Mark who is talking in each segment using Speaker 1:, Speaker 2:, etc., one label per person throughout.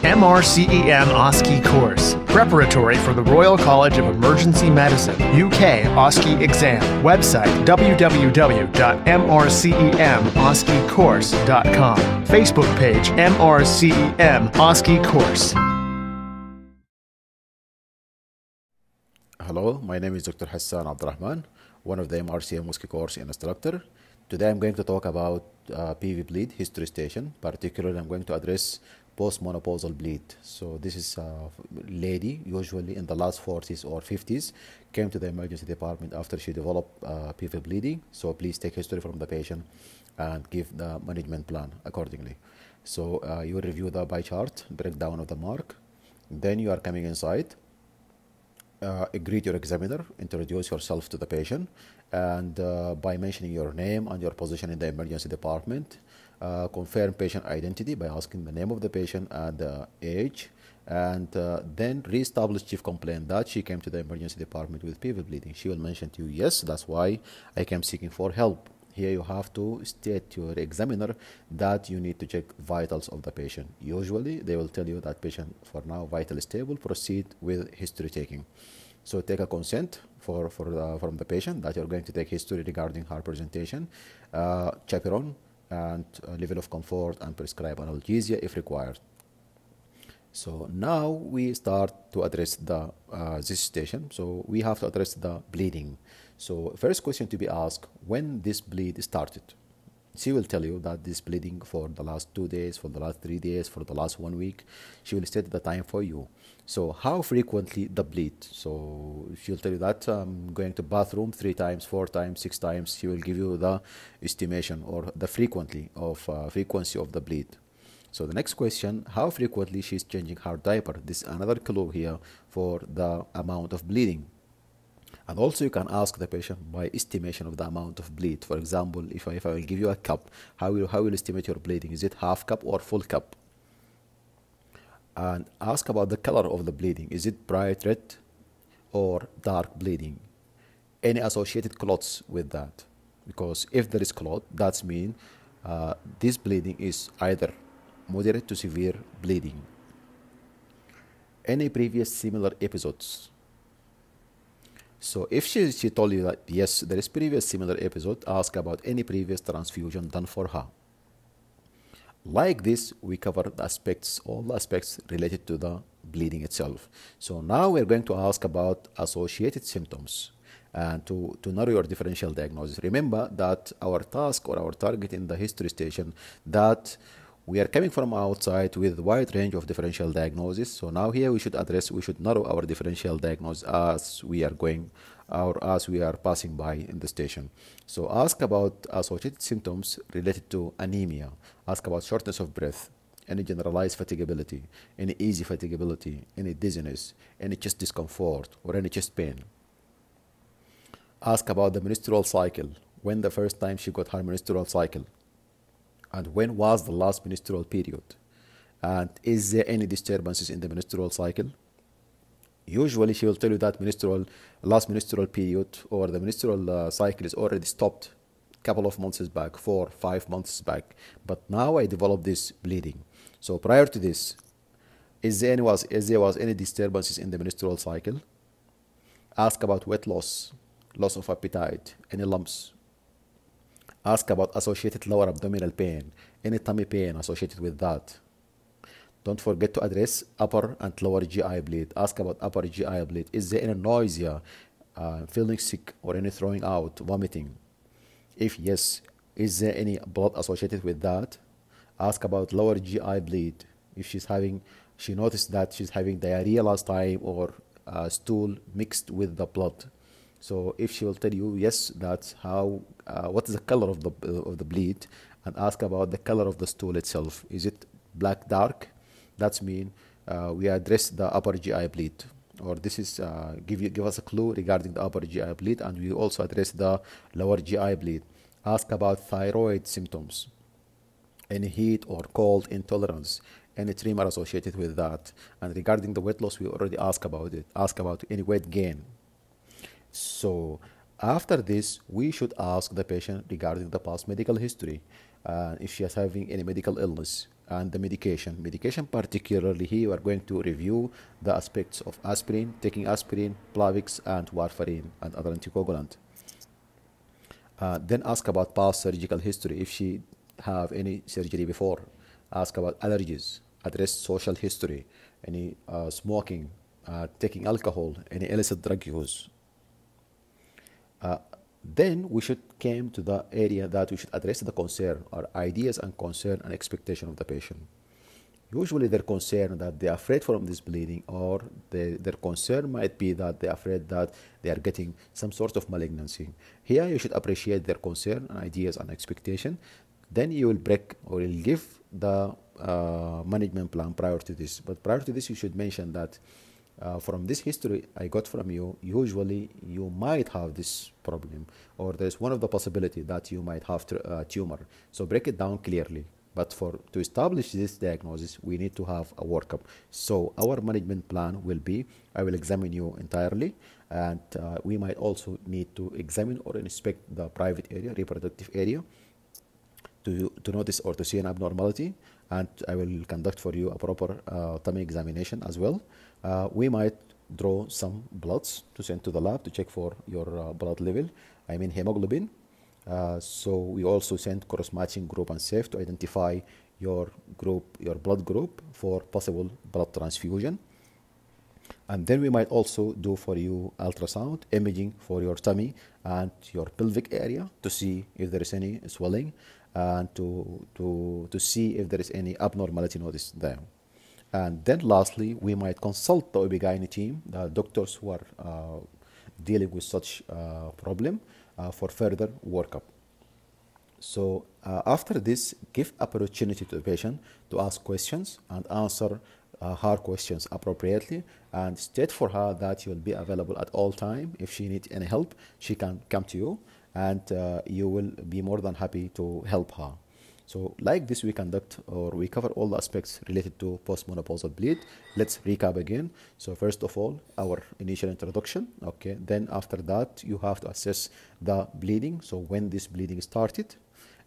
Speaker 1: MRCEM OSCE course, preparatory for the Royal College of Emergency Medicine UK OSCE exam. Website www.mrcemoscecourse.com. Facebook page MRCEM OSCE course. Hello, my name is Dr. Hassan Abdurrahman, one of the MRCM OSCE course instructor. Today I'm going to talk about uh, PV bleed history station. Particularly, I'm going to address postmenopausal bleed. So this is a lady usually in the last 40s or 50s came to the emergency department after she developed uh, PV bleeding. So please take history from the patient and give the management plan accordingly. So uh, you review the pie chart, breakdown of the mark. Then you are coming inside uh, greet your examiner, introduce yourself to the patient, and uh, by mentioning your name and your position in the emergency department, uh, confirm patient identity by asking the name of the patient and the age, and uh, then reestablish chief complaint that she came to the emergency department with PV bleeding. She will mention to you, yes, that's why I came seeking for help. Here you have to state your examiner that you need to check vitals of the patient. Usually they will tell you that patient for now vital stable, proceed with history taking. So take a consent for, for the, from the patient that you're going to take history regarding her presentation, uh, chaperone and uh, level of comfort and prescribe analgesia if required. So now we start to address the uh, this station. So we have to address the bleeding. So first question to be asked, when this bleed started? She will tell you that this bleeding for the last two days, for the last three days, for the last one week, she will state the time for you. So how frequently the bleed? So she'll tell you that I'm um, going to bathroom three times, four times, six times. She will give you the estimation or the frequently of uh, frequency of the bleed. So the next question, how frequently she's changing her diaper? This is another clue here for the amount of bleeding. And also you can ask the patient by estimation of the amount of bleed. For example, if I, if I will give you a cup, how will, how will you estimate your bleeding? Is it half cup or full cup? And ask about the color of the bleeding. Is it bright red or dark bleeding? Any associated clots with that? Because if there is clot, that means uh, this bleeding is either moderate to severe bleeding. Any previous similar episodes? So if she, she told you that, yes, there is previous similar episode, ask about any previous transfusion done for her. Like this, we cover the aspects, all the aspects related to the bleeding itself. So now we're going to ask about associated symptoms and to, to narrow your differential diagnosis. Remember that our task or our target in the history station that we are coming from outside with wide range of differential diagnosis. So now here we should address, we should narrow our differential diagnosis as we are going or as we are passing by in the station. So ask about associated symptoms related to anemia. Ask about shortness of breath, any generalized fatigability, any easy fatigability, any dizziness, any chest discomfort, or any chest pain. Ask about the menstrual cycle, when the first time she got her menstrual cycle. And when was the last menstrual period? And is there any disturbances in the menstrual cycle? Usually she will tell you that menstrual, last menstrual period or the menstrual uh, cycle is already stopped a couple of months back, four, five months back. But now I developed this bleeding. So prior to this, is there, any was, is there was any disturbances in the menstrual cycle? Ask about weight loss, loss of appetite, any lumps, Ask about associated lower abdominal pain, any tummy pain associated with that. Don't forget to address upper and lower GI bleed. Ask about upper GI bleed. Is there any nausea, uh, feeling sick, or any throwing out, vomiting? If yes, is there any blood associated with that? Ask about lower GI bleed. If she's having, she noticed that she's having diarrhea last time or uh, stool mixed with the blood. So if she will tell you, yes, that's how, uh, what is the color of the, uh, of the bleed, and ask about the color of the stool itself. Is it black dark? That's mean uh, we address the upper GI bleed. Or this is uh, give you give us a clue regarding the upper GI bleed, and we also address the lower GI bleed. Ask about thyroid symptoms, any heat or cold intolerance, any tremor associated with that. And regarding the weight loss, we already ask about it. Ask about any weight gain, so after this, we should ask the patient regarding the past medical history, uh, if she is having any medical illness, and the medication. Medication particularly here, we are going to review the aspects of aspirin, taking aspirin, Plavix, and warfarin, and other anticoagulant. Uh, then ask about past surgical history, if she have any surgery before. Ask about allergies, address social history, any uh, smoking, uh, taking alcohol, any illicit drug use, uh, then we should came to the area that we should address the concern or ideas and concern and expectation of the patient. Usually their concern that they are afraid from this bleeding or they, their concern might be that they are afraid that they are getting some sort of malignancy. Here you should appreciate their concern and ideas and expectation. Then you will break or you'll give the uh, management plan prior to this. But prior to this you should mention that uh, from this history I got from you, usually you might have this problem, or there's one of the possibility that you might have a uh, tumor. So break it down clearly. But for to establish this diagnosis, we need to have a workup. So our management plan will be: I will examine you entirely, and uh, we might also need to examine or inspect the private area, reproductive area, to to notice or to see an abnormality. And I will conduct for you a proper uh, tummy examination as well uh, we might draw some bloods to send to the lab to check for your uh, blood level, I mean hemoglobin. Uh, so we also send cross-matching group and safe to identify your group, your blood group for possible blood transfusion. And then we might also do for you ultrasound imaging for your tummy and your pelvic area to see if there is any swelling and to, to, to see if there is any abnormality noticed there. And then lastly, we might consult the OB-GYN team, the doctors who are uh, dealing with such uh, problem uh, for further workup. So uh, after this, give opportunity to the patient to ask questions and answer uh, her questions appropriately and state for her that you will be available at all time. If she needs any help, she can come to you and uh, you will be more than happy to help her. So like this, we conduct or we cover all the aspects related to postmenopausal bleed. Let's recap again. So first of all, our initial introduction. Okay, then after that, you have to assess the bleeding. So when this bleeding started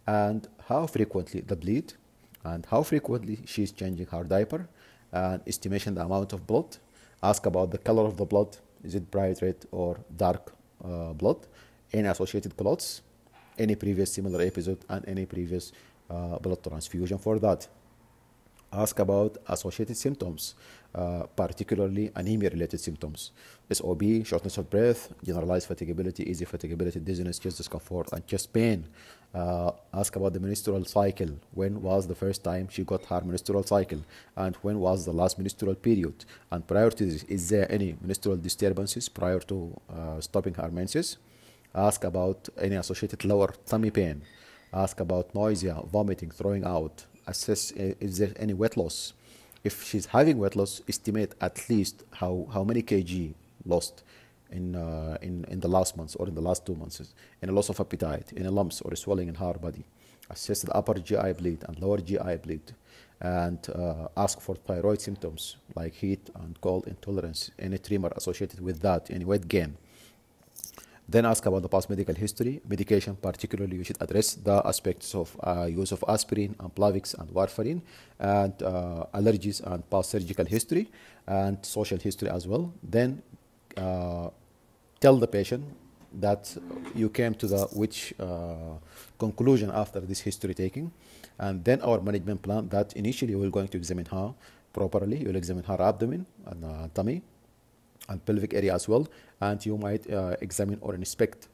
Speaker 1: and how frequently the bleed and how frequently she's changing her diaper and estimation the amount of blood. Ask about the color of the blood. Is it bright red or dark uh, blood? Any associated clots, any previous similar episode and any previous uh, blood transfusion for that. Ask about associated symptoms, uh, particularly anemia-related symptoms. SOB, shortness of breath, generalized fatigability, easy fatigability, dizziness, chest discomfort, and chest pain. Uh, ask about the menstrual cycle. When was the first time she got her menstrual cycle? And when was the last menstrual period? And prior to this, is there any menstrual disturbances prior to uh, stopping her menses? Ask about any associated lower tummy pain ask about nausea, vomiting, throwing out, assess uh, is there any weight loss. If she's having weight loss, estimate at least how, how many kg lost in, uh, in, in the last months or in the last two months, in a loss of appetite, in a lumps or a swelling in her body. Assess the upper GI bleed and lower GI bleed and uh, ask for thyroid symptoms like heat and cold intolerance, any tremor associated with that, any weight gain. Then ask about the past medical history, medication particularly you should address the aspects of uh, use of aspirin and Plavix and warfarin and uh, allergies and past surgical history and social history as well. Then uh, tell the patient that you came to the which uh, conclusion after this history taking and then our management plan that initially we're going to examine her properly. You'll examine her abdomen and uh, tummy and pelvic area as well. And you might uh, examine or inspect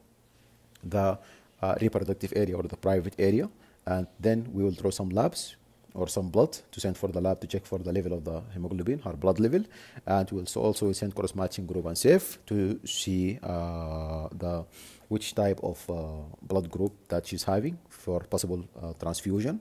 Speaker 1: the uh, reproductive area or the private area. And then we will draw some labs or some blood to send for the lab to check for the level of the hemoglobin, her blood level. And we'll also send cross matching group and safe to see uh, the which type of uh, blood group that she's having for possible uh, transfusion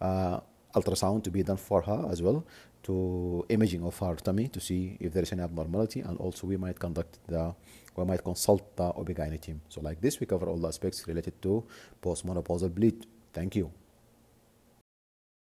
Speaker 1: uh, ultrasound to be done for her as well to imaging of our tummy to see if there is an abnormality and also we might conduct the we might consult the OB-GYN team. So like this we cover all the aspects related to postmenopausal bleed. Thank you.